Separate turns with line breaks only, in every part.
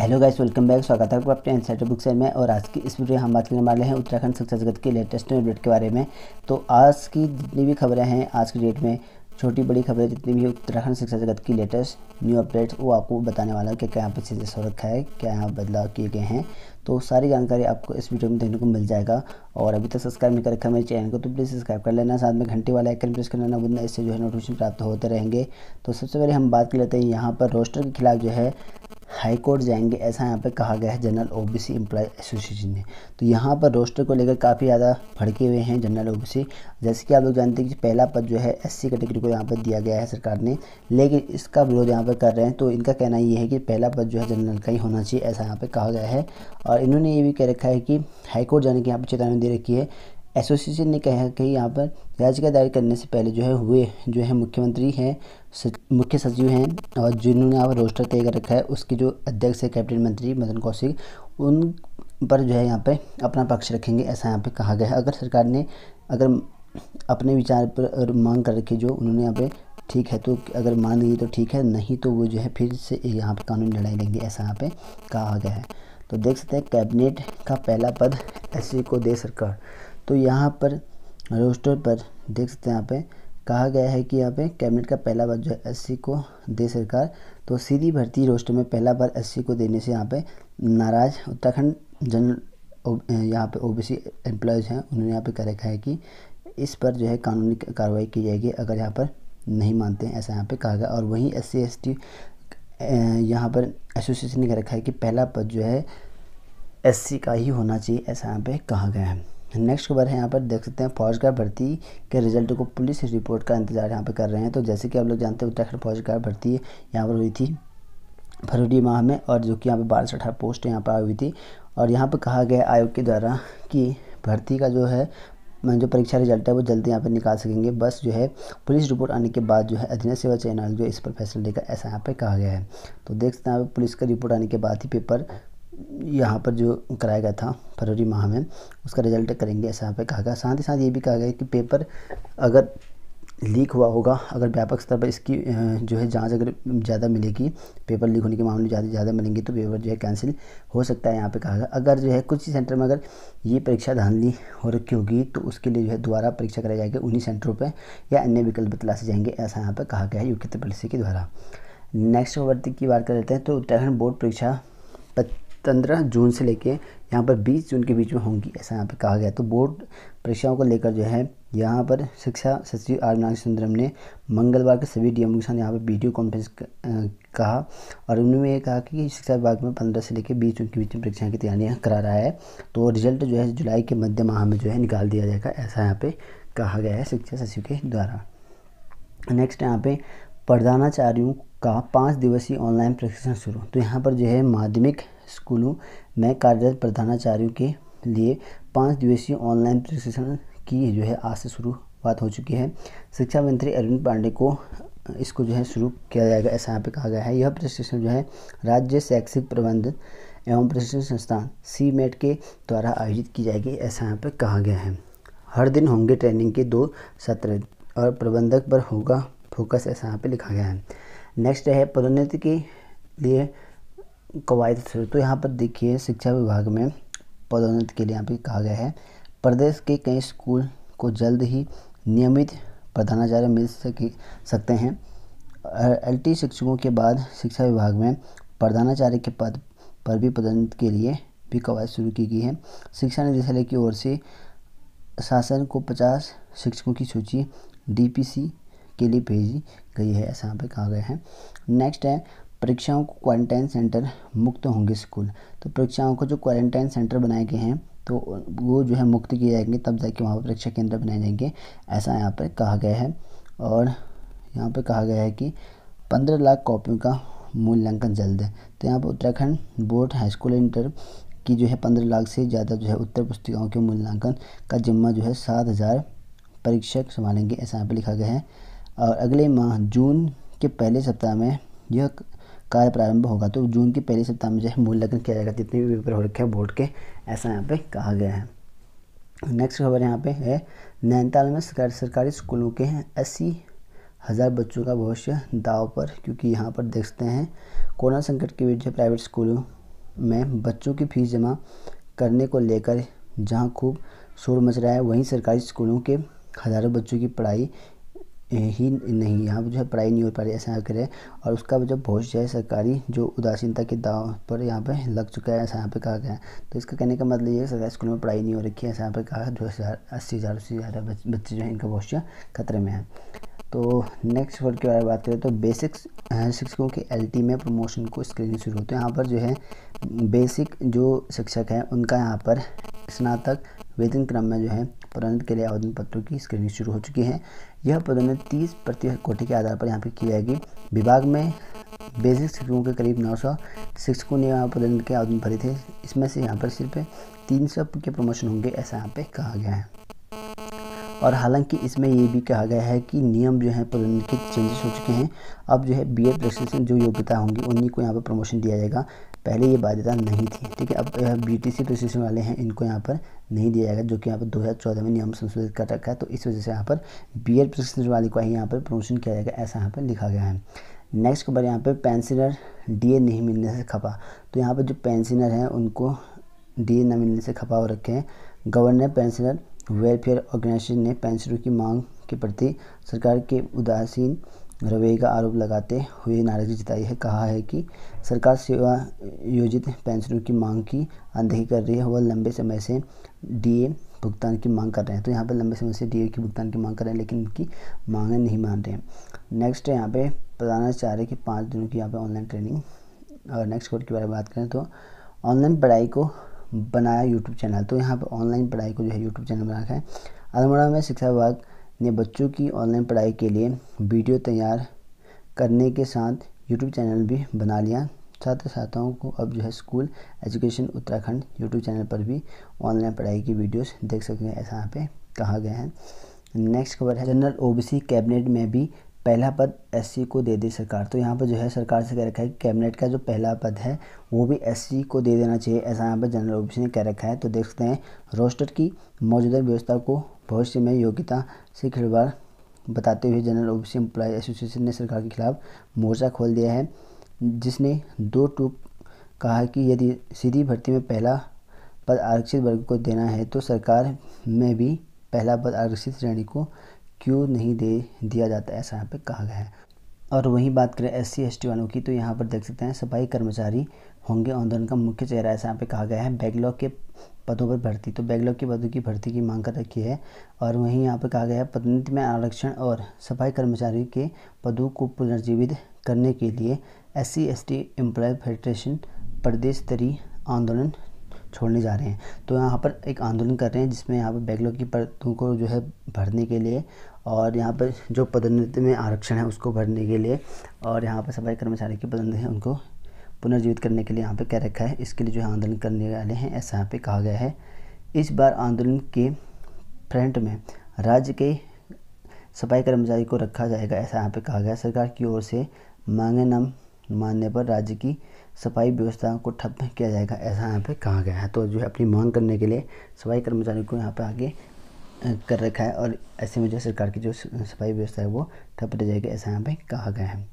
hello guys welcome back स्वागत है आपको अपने एनसाइटर बुक सेल में और आज की इस वीडियो हम बात करने वाले हैं उत्तराखंड शिक्षा जगत के लेटेस्ट अपडेट के बारे में तो आज की जितनी भी खबरें हैं आज की डेट में छोटी बड़ी खबरें जितनी भी उत्तराखंड शिक्षा जगत की लेटेस्ट न्यू अपडेट्स वो आपको बताने वाला है कि क्या यहाँ पर चीज़ें सो रखा है क्या यहाँ बदलाव किए गए हैं तो सारी जानकारी आपको इस वीडियो में देखने को मिल जाएगा और अभी तक सब्सक्राइब नहीं कर रखा मेरे चैनल को तो प्लीज़ सब्सक्राइब कर लेना साथ में घंटे वाला आइकन प्रेस कर लेना बुनना इससे जो है नोटिफिकेशन प्राप्त होते रहेंगे तो सबसे पहले हम बात कर लेते हैं यहाँ पर रोस्टर के खिलाफ जो है हाई कोर्ट जाएंगे ऐसा यहाँ पे कहा गया है जनरल ओबीसी एम्प्लॉय एसोसिएशन ने तो यहाँ पर रोस्टर को लेकर काफ़ी ज़्यादा भड़के हुए हैं जनरल ओबीसी जैसे कि आप लोग जानते हैं कि पहला पद जो है एससी कैटेगरी को यहाँ पर दिया गया है सरकार ने लेकिन इसका विरोध यहाँ पर कर रहे हैं तो इनका कहना ये है कि पहला पद जो है जनरल का ही होना चाहिए ऐसा यहाँ पर कहा गया है और इन्होंने ये भी कह रखा है कि हाईकोर्ट जाने की यहाँ पर चेतावनी दे रखी है एसोसिएशन ने कहा कि यहाँ पर याचिका दायर करने से पहले जो है हुए जो है मुख्यमंत्री हैं मुख्य सचिव हैं और जिन्होंने यहाँ पर रोस्टर तय कर रखा है उसके जो अध्यक्ष है कैबिनेट मंत्री मदन कौशिक उन पर जो है यहाँ पर अपना पक्ष रखेंगे ऐसा यहाँ पर कहा गया है अगर सरकार ने अगर अपने विचार पर मांग कर रखी जो उन्होंने यहाँ पे ठीक है तो अगर मान ली तो ठीक है नहीं तो वो जो है फिर से यहाँ पे कानून लड़ाई लेंगे ऐसा यहाँ पे कहा गया है तो देख सकते हैं कैबिनेट का पहला पद एस को दे सरकार तो यहाँ पर रोस्टर पर देख सकते हैं यहाँ पे कहा गया है कि यहाँ पे कैबिनेट का पहला बार जो है एस को दे सरकार तो सीधी भर्ती रोस्टर में पहला बार एस को देने से यहाँ पे नाराज उत्तराखंड जन यहाँ पे ओबीसी एम्प्लॉयज़ हैं उन्होंने यहाँ पे कह रखा है कि इस पर जो है कानूनी कार्रवाई की जाएगी अगर यहाँ पर नहीं मानते हैं ऐसा यहाँ पे कहा गया और वहीं एस सी एस टी यहाँ पर एसोसिएशन ने कह रखा है कि पहला पद जो है एस का ही होना चाहिए ऐसा यहाँ पे कहा गया है नेक्स्ट खबर है यहाँ पर देख सकते हैं फौज का भर्ती के रिजल्ट को पुलिस रिपोर्ट का इंतजार यहाँ पर कर रहे हैं तो जैसे कि आप लोग जानते हैं उत्तराखंड फौज का भर्ती यहाँ पर हुई थी फरवरी माह में और जो कि यहाँ पर बारह से अठारह पोस्ट यहाँ पर आई हुई थी और यहाँ पर कहा गया आयोग के द्वारा कि भर्ती का जो है जो परीक्षा रिजल्ट है वो जल्दी यहाँ पर निकाल सकेंगे बस जो है पुलिस रिपोर्ट आने के बाद जो है अधीन सेवा चयन आयोग जो इस पर फैसला लेगा ऐसा यहाँ पर कहा गया है तो देख सकते हैं यहाँ पुलिस का रिपोर्ट आने के बाद ही पेपर यहाँ पर जो कराया गया था फरवरी माह में उसका रिजल्ट करेंगे ऐसा यहाँ पर कहा गया साथ ही साथ ये भी कहा गया कि पेपर अगर लीक हुआ होगा अगर व्यापक स्तर पर इसकी जो है जांच अगर ज़्यादा मिलेगी पेपर लीक होने के मामले ज़्यादा ज़्यादा मिलेंगे तो पेपर जो है कैंसिल हो सकता है यहाँ पे कहा गया अगर जो है कुछ ही सेंटर में अगर ये परीक्षा धांधली हो रखी होगी तो उसके लिए जो है दोबारा परीक्षा कराई जाएगी उन्हीं सेंटरों पर या अन्य विकल्प तलाशे जाएंगे ऐसा यहाँ पर कहा गया है यूके के द्वारा नेक्स्ट खबर की बात कर लेते हैं तो उत्तराखंड बोर्ड परीक्षा पंद्रह जून से लेके यहाँ पर बीस जून के बीच में होंगी ऐसा यहाँ पर कहा गया तो बोर्ड परीक्षाओं को लेकर जो है यहाँ पर शिक्षा सचिव आर नागसुंदरम ने मंगलवार के सभी डीएम के साथ यहाँ पर वीडियो कॉन्फ्रेंस कहा और उन्होंने ये कहा कि शिक्षा विभाग में पंद्रह से लेकर बीस जून के बीच में परीक्षाएँ की तैयारियाँ करा रहा है तो रिजल्ट जो है जुलाई के मध्य माह में जो है निकाल दिया जाएगा ऐसा यहाँ पर कहा गया है शिक्षा सचिव के द्वारा नेक्स्ट यहाँ पर प्रधानाचार्यों का पाँच दिवसीय ऑनलाइन प्रशिक्षण शुरू तो यहाँ पर जो है माध्यमिक स्कूलों में कार्यरत प्रधानाचार्यों के लिए पाँच दिवसीय ऑनलाइन प्रशिक्षण की जो है आज से शुरू बात हो चुकी है शिक्षा मंत्री अरविंद पांडे को इसको जो है शुरू किया जाएगा ऐसा यहाँ पे कहा गया है यह प्रशिक्षण जो है राज्य शैक्षिक प्रबंधन एवं प्रशिक्षण संस्थान सी मेट के द्वारा आयोजित की जाएगी ऐसा यहाँ पे कहा गया है हर दिन होंगे ट्रेनिंग के दो सत्र और प्रबंधक पर होगा फोकस ऐसा यहाँ पे लिखा गया है नेक्स्ट है पदोन्नति के लिए कवायद से तो यहाँ पर देखिए शिक्षा विभाग में पदोन्नति के लिए यहाँ पर कहा गया है प्रदेश के कई स्कूल को जल्द ही नियमित प्रधानाचार्य मिल सके सकते हैं टी शिक्षकों के बाद शिक्षा विभाग में प्रधानाचार्य के पद पर भी पदोन्नति के लिए भी कवायद शुरू की गई है शिक्षा निदेशालय की ओर से शासन को 50 शिक्षकों की सूची डीपीसी के लिए भेजी गई है ऐसा यहाँ पर कहा गया है नेक्स्ट है परीक्षाओं को क्वारंटाइन सेंटर मुक्त होंगे स्कूल तो परीक्षाओं को जो क्वारंटाइन सेंटर बनाए गए हैं तो वो जो है मुक्त किए जाएंगे तब जाके वहाँ पर परीक्षा केंद्र बनाए जाएंगे ऐसा यहाँ पर कहा गया है और यहाँ पर कहा गया है कि पंद्रह लाख कॉपियों का मूल्यांकन जल्द है तो यहाँ पर Uttarakhand board high school inter की जो है पंद्रह लाख से ज़्यादा जो है उत्तर पुस्तिकाओं के मूल्यांकन का जिम्मा जो है सात हज़ार परीक्षक संभालेंगे ऐसा यहाँ पर लिखा गया है और अगले माह जून के पहले सप्ताह में यह कार्य प्रारंभ होगा तो जून की पहली सप्ताह में जो है मूल्यांकन किया जाएगा जितने भी पेपर हो रखे हैं बोर्ड के ऐसा यहाँ पे कहा गया है नेक्स्ट खबर यहाँ पे है नैनीताल में सरकारी स्कूलों के हैं अस्सी हज़ार बच्चों का भविष्य दाव पर क्योंकि यहाँ पर देखते हैं कोरोना संकट के बीच प्राइवेट स्कूलों में बच्चों की फीस जमा करने को लेकर जहाँ खूब शोर मच रहा है वहीं सरकारी स्कूलों के हज़ारों बच्चों की पढ़ाई ही नहीं यहाँ पर जो है पढ़ाई नहीं हो पा रही ऐसा यहाँ करें और उसका जो भोज है सरकारी जो उदासीनता के दाव पर यहाँ पे लग चुका है ऐसा यहाँ पे कहा गया है तो इसका कहने का मतलब ये है सरकारी स्कूल में पढ़ाई नहीं हो रखी है ऐसा यहाँ पे कहा दो हज़ार अस्सी हज़ार से ज़्यादा बच्चे जो है इनका भविष्य खतरे में है तो नेक्स्ट वर्ड के बारे में बात करें तो बेसिक्स शिक्षकों के एल में प्रमोशन को स्क्रीनिंग शुरू होती है यहाँ पर जो है बेसिक जो शिक्षक हैं उनका यहाँ पर स्नातक वेतन क्रम में जो है पदोन्नत के लिए आवेदन पत्रों की स्क्रीनिंग शुरू हो चुकी है यह पदोन्नत तीस प्रतिशत कोटे के आधार पर यहाँ पर की जाएगी विभाग में बेसिक शिक्षकों के करीब 900 शिक्षकों ने यहाँ पदोन्नत के आवेदन भरे थे इसमें से यहाँ पर सिर्फ 300 के प्रमोशन होंगे ऐसा यहाँ पे कहा गया है और हालांकि इसमें ये भी कहा गया है कि नियम जो है पुनर्लिखित चेंजेस हो चुके हैं अब जो है बी एड प्रशिक्षण जो योग्यता होंगी उन्हीं को यहाँ पर प्रमोशन दिया जाएगा पहले ये बाध्यता नहीं थी ठीक है अब बी टी सी प्रशिक्षण वाले हैं इनको यहाँ पर नहीं दिया जाएगा जो कि यहाँ पर 2014 में नियम संशोधित कर रखा है तो इस वजह से यहाँ पर बी एड प्रशिक्षण वाले को ही यहाँ पर प्रमोशन किया जाएगा ऐसा यहाँ पर लिखा गया है नेक्स्ट खबर यहाँ पर पेंशनर डीए नहीं मिलने से खपा तो यहाँ पर जो पेंशनर हैं उनको ए न मिलने से खपा हो रखे हैं गवर्नर पेंशनर वेलफेयर ऑर्गेनाइजेशन ने पेंशनों की मांग के प्रति सरकार के उदासीन रवैये का आरोप लगाते हुए नाराजगी जताई है कहा है कि सरकार सेवा योजित पेंशनों की मांग की अनदेखी कर रही है वह लंबे समय से डीए भुगतान की मांग कर रहे हैं तो यहाँ पर लंबे समय से डीए की भुगतान की मांग कर रहे हैं लेकिन उनकी मांगें नहीं मान रहे हैं नेक्स्ट यहाँ पे प्रधानाचार्य के पाँच दिनों की यहाँ पर ऑनलाइन ट्रेनिंग और नेक्स्ट कोर्ट के बारे में बात करें तो ऑनलाइन पढ़ाई को बनाया यूट्यूब चैनल तो यहाँ पर ऑनलाइन पढ़ाई को जो है यूट्यूब चैनल बना है अल्मोड़ा में शिक्षा विभाग ने बच्चों की ऑनलाइन पढ़ाई के लिए वीडियो तैयार करने के साथ यूट्यूब चैनल भी बना लिया छात्र छात्राओं को अब जो है school education Uttarakhand YouTube channel पर भी ऑनलाइन पढ़ाई की वीडियोस देख सकते हैं ऐसा यहाँ पे कहा गया है नेक्स्ट खबर है जनरल ओबीसी कैबिनेट में भी पहला पद एस को दे दे सरकार तो यहाँ पर जो है सरकार से कह रखा है कि कैबिनेट का जो पहला पद है वो भी एस को दे देना चाहिए ऐसा यहाँ पर जनरल ओबीसी ने कह रखा है तो देख सकते हैं रोस्टर की मौजूदा व्यवस्था को भविष्य में योग्यता से खिलवाड़ बताते हुए जनरल ओबीसी एम्प्लॉय एसोसिएशन ने सरकार के खिलाफ मोर्चा खोल दिया है जिसने दो टूक कहा कि यदि सीधी भर्ती में पहला पद आरक्षित वर्ग को देना है तो सरकार में भी पहला पद आरक्षित श्रेणी को क्यों नहीं दे दिया जाता ऐसा यहाँ पे कहा गया है और वहीं बात करें एस सी एस टी वालों की तो यहाँ पर देख सकते हैं सफाई कर्मचारी होंगे आंदोलन का मुख्य चेहरा ऐसा यहाँ पे कहा गया है बैकलॉग के पदों पर भर्ती तो बैकलॉग के पदों की भर्ती की मांग कर रखी है और वहीं यहाँ पर कहा गया है पदोन्नति में आरक्षण और सफाई कर्मचारी के पदों को पुनर्जीवित करने के लिए S C S T employ federation प्रदेश स्तरीय आंदोलन छोड़ने जा रहे हैं तो यहाँ पर एक आंदोलन कर रहे हैं जिसमें यहाँ पर बैकलॉग की परतों को जो है भरने के लिए और यहाँ पर जो पदोन्नति में आरक्षण है उसको भरने के लिए और यहाँ पर सफाई कर्मचारी की पदोन्नति है उनको पुनर्जीवित करने के लिए यहाँ पर कह रखा है इसके लिए जो आंदोलन करने वाले हैं ऐसा यहाँ पर कहा गया है इस बार आंदोलन के फ्रंट में राज्य के सफाई कर्मचारी को रखा जाएगा ऐसा यहाँ पर कहा गया सरकार की ओर से मांगे नाम मानने पर राज्य की सफाई व्यवस्था को ठप किया जाएगा ऐसा यहाँ पे कहा गया है तो जो है अपनी मांग करने के लिए सफाई कर्मचारी को यहाँ पे आगे कर रखा है और ऐसे में जो सरकार की जो सफाई व्यवस्था है वो ठप रह जाएगी ऐसा यहाँ पे कहा गया है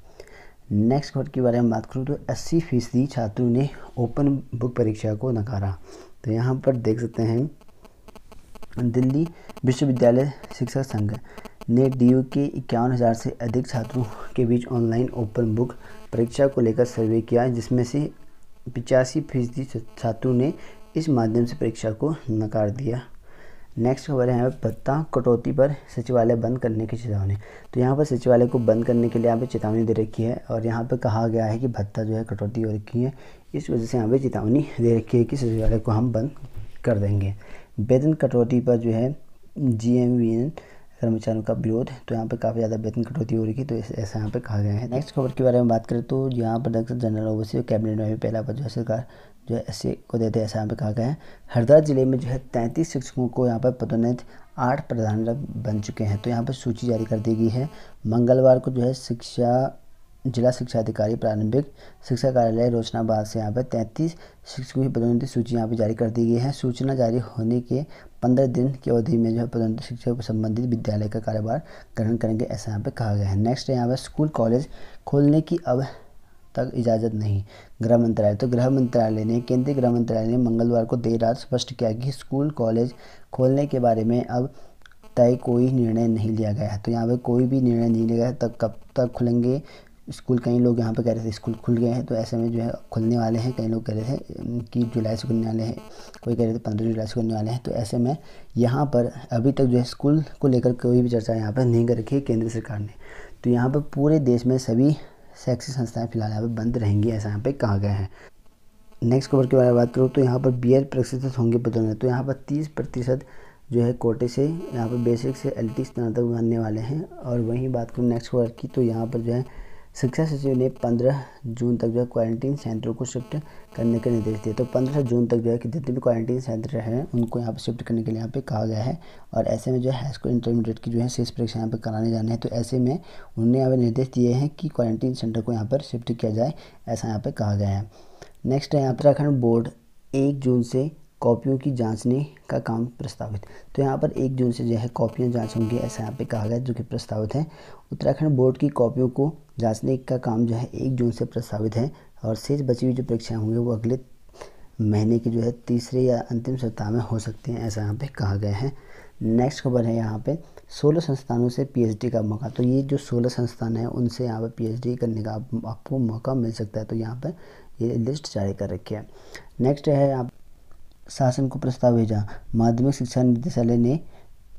नेक्स्ट खबर के बारे में बात करूँ तो अस्सी फीसदी छात्रों ने ओपन बुक परीक्षा को नकारा तो यहाँ पर देख सकते हैं दिल्ली विश्वविद्यालय शिक्षक संघ नेट डी के इक्यावन हज़ार से अधिक छात्रों के बीच ऑनलाइन ओपन बुक परीक्षा को लेकर सर्वे किया जिसमें से पिचासी फीसदी छात्रों ने इस माध्यम से परीक्षा को नकार दिया नेक्स्ट खबर है यहाँ पर भत्ता कटौती पर सचिवालय बंद करने की चेतावनी तो यहाँ पर सचिवालय को बंद करने के लिए यहाँ पर चेतावनी दे रखी है और यहाँ पर कहा गया है कि भत्ता जो है कटौती हो रखी है इस वजह से यहाँ पर चेतावनी दे रखी है कि सचिवालय को हम बंद कर देंगे वेतन कटौती पर जो है जी एम वी एन कर्मचारियों का विरोध तो यहाँ पे काफ़ी ज़्यादा वेतन कटौती हो रही है तो ऐसा यहाँ पे कहा गया है नेक्स्ट खबर के बारे में बात करें तो यहाँ पर जनरल ओबीसी कैबिनेट में भी पहला पद जो सरकार जो है एस को देते हैं ऐसा यहाँ पे कहा गया है हरदा ज़िले में जो है तैंतीस शिक्षकों को यहाँ पर पदोन्नत आठ प्रधान बन चुके हैं तो यहाँ पर सूची जारी कर दी गई है मंगलवार को जो है शिक्षा जिला शिक्षा अधिकारी प्रारंभिक शिक्षा कार्यालय रोशनाबाद से यहाँ पर तैंतीस शिक्षकों की पदोन्नति सूची यहाँ पर जारी कर दी गई है सूचना जारी होने के पंद्रह दिन की अवधि में जो है प्रबंध शिक्षक संबंधित विद्यालय का कार्यभार ग्रहण करेंगे ऐसा यहाँ पे कहा गया है नेक्स्ट यहाँ पर स्कूल कॉलेज खोलने की अब तक इजाज़त नहीं गृह मंत्रालय तो गृह मंत्रालय ने केंद्रीय गृह मंत्रालय ने मंगलवार को देर रात स्पष्ट किया कि स्कूल कॉलेज खोलने के बारे में अब तय कोई निर्णय नहीं लिया गया है तो यहाँ पर कोई भी निर्णय नहीं लिया गया तब कब तक खुलेंगे स्कूल कई लोग यहाँ पर कह रहे थे स्कूल खुल गए हैं तो ऐसे में जो है खुलने वाले हैं कई लोग कह रहे थे कि जुलाई से खुलने वाले हैं कोई कह रहे थे पंद्रह जुलाई से खुलने वाले हैं तो ऐसे में यहाँ पर अभी तक जो है स्कूल को लेकर कोई भी चर्चा यहाँ पर नहीं कर रखी है केंद्र सरकार ने तो यहाँ पर पूरे देश में सभी शैक्षिक संस्थाएँ फिलहाल यहाँ पर बंद रहेंगी ऐसा यहाँ पर कहा गया है नेक्स्ट खबर के बारे में बात करूँ तो यहाँ पर बी एड प्रशिक्षित होंगे बदलने तो यहाँ पर तीस प्रतिशत जो है कोटे से यहाँ पर बेसिक से एल टी स्नातक बनने वाले हैं और वहीं बात करूँ नेक्स्ट खबर की तो यहाँ पर जो है शिक्षा सचिव ने 15 जून तक जो है क्वारंटीन सेंटरों को शिफ्ट करने के निर्देश दिए तो 15 जून तक जो है कि जितने भी क्वारंटीन सेंटर हैं उनको यहाँ पर शिफ्ट करने के लिए यहाँ पे कहा गया है और ऐसे में जो है हाईस्कूल इंटरमीडिएट की जो है शेष परीक्षा यहाँ पर कराने जाने हैं तो ऐसे में उन्होंने यहाँ पर निर्देश दिए हैं कि क्वारंटीन सेंटर को यहाँ पर शिफ्ट किया जाए ऐसा यहाँ पर कहा गया है नेक्स्ट है उत्तराखंड बोर्ड एक जून से कॉपियों की जांचने का काम प्रस्तावित तो यहाँ पर एक जून से जो है कॉपियाँ जाँच होंगी ऐसा यहाँ पे कहा गया जो कि प्रस्तावित है उत्तराखंड बोर्ड की कॉपियों को जाँचने का काम जो है एक जून से प्रस्तावित है और शेष बची हुई जो परीक्षाएँ होंगी वो अगले महीने की जो है तीसरे या अंतिम सप्ताह में हो सकती हैं ऐसा यहाँ पे कहा गया है नेक्स्ट खबर है यहाँ पे सोलह संस्थानों से पीएचडी का मौका तो ये जो सोलह संस्थान हैं उनसे यहाँ पे पीएचडी करने का आपको मौका मिल सकता है तो यहाँ पर ये लिस्ट जारी कर रखी है नेक्स्ट है यहाँ शासन को प्रस्ताव भेजा माध्यमिक शिक्षा निदेशालय ने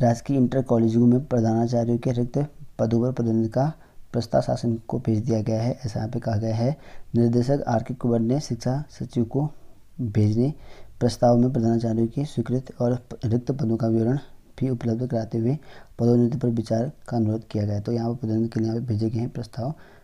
राजकीय इंटर कॉलेजों में प्रधानाचार्यों के रिक्त पदों पर पदोन्नति का प्रस्ताव शासन को भेज दिया गया है ऐसा यहाँ पे कहा गया है निर्देशक आर के कुंवर ने शिक्षा सचिव को भेजने प्रस्ताव में प्रधानाचार्यों की स्वीकृत और रिक्त पदों का विवरण भी उपलब्ध कराते हुए पदोन्नति पर विचार का अनुरोध किया गया तो यहाँ पर पदोन्नति के लिए यहाँ पर भेजे गए हैं प्रस्ताव